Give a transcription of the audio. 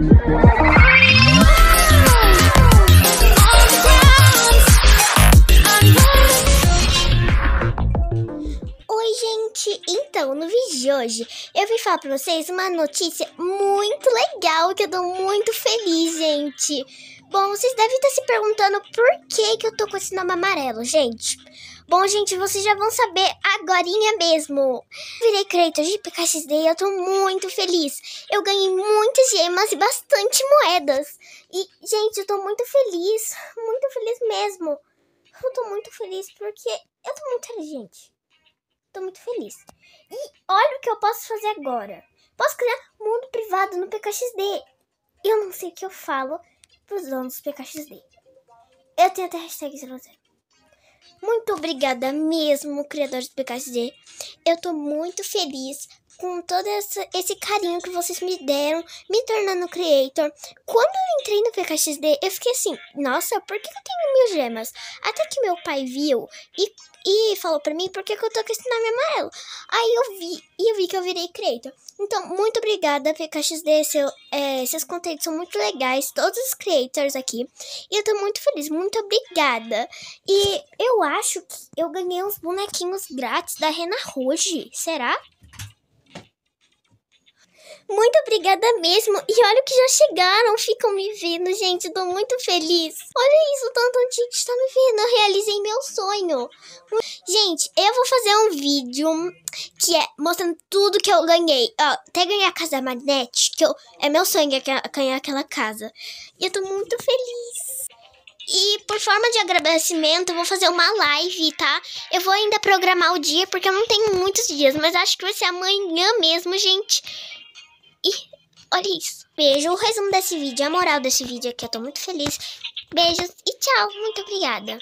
Oi gente, Então, no vídeo de hoje, eu vim falar pra vocês uma notícia muito legal, que eu tô muito feliz, gente. Bom, vocês devem estar se perguntando por que, que eu tô com esse nome amarelo, gente. Bom, gente, vocês já vão saber agorinha mesmo. Virei creator de PKXD e eu tô muito feliz. Eu ganhei muitas gemas e bastante moedas. E, gente, eu tô muito feliz. Muito feliz mesmo. Eu tô muito feliz porque eu tô muito inteligente. Tô muito feliz. E olha o que eu posso fazer agora. Posso criar mundo privado no PKXD. Eu não sei o que eu falo pros donos do PKXD. Eu tenho até hashtag 00. Muito obrigada mesmo, criador do PKZ. Eu tô muito feliz com todo esse, esse carinho que vocês me deram, me tornando creator. Quando eu entrei no PKXD, eu fiquei assim, nossa, por que eu tenho mil gemas? Até que meu pai viu e e falou pra mim por que, eu tô com esse nome amarelo. Aí eu vi, e eu vi que eu virei creator. Então, muito obrigada, PKXD, seu, é, seus conteúdos são muito legais, todos os creators aqui. E eu tô muito feliz, muito obrigada. E eu acho que eu ganhei uns bonequinhos grátis da Rena Rouge, será? Muito obrigada mesmo. E olha que já chegaram, ficam me vendo, gente. Tô muito feliz. Olha isso, tanto gente está me vendo. Eu realizei meu sonho. Gente, eu vou fazer um vídeo que é mostrando tudo que eu ganhei. Ó, até ganhar a casa da que eu, é meu sonho ganhar aquela casa. E eu tô muito feliz. E por forma de agradecimento, eu vou fazer uma live, tá? Eu vou ainda programar o dia, porque eu não tenho muitos dias, mas acho que vai ser amanhã mesmo, gente olha isso. Beijo, o resumo desse vídeo, a moral desse vídeo é que eu tô muito feliz. Beijos e tchau, muito obrigada.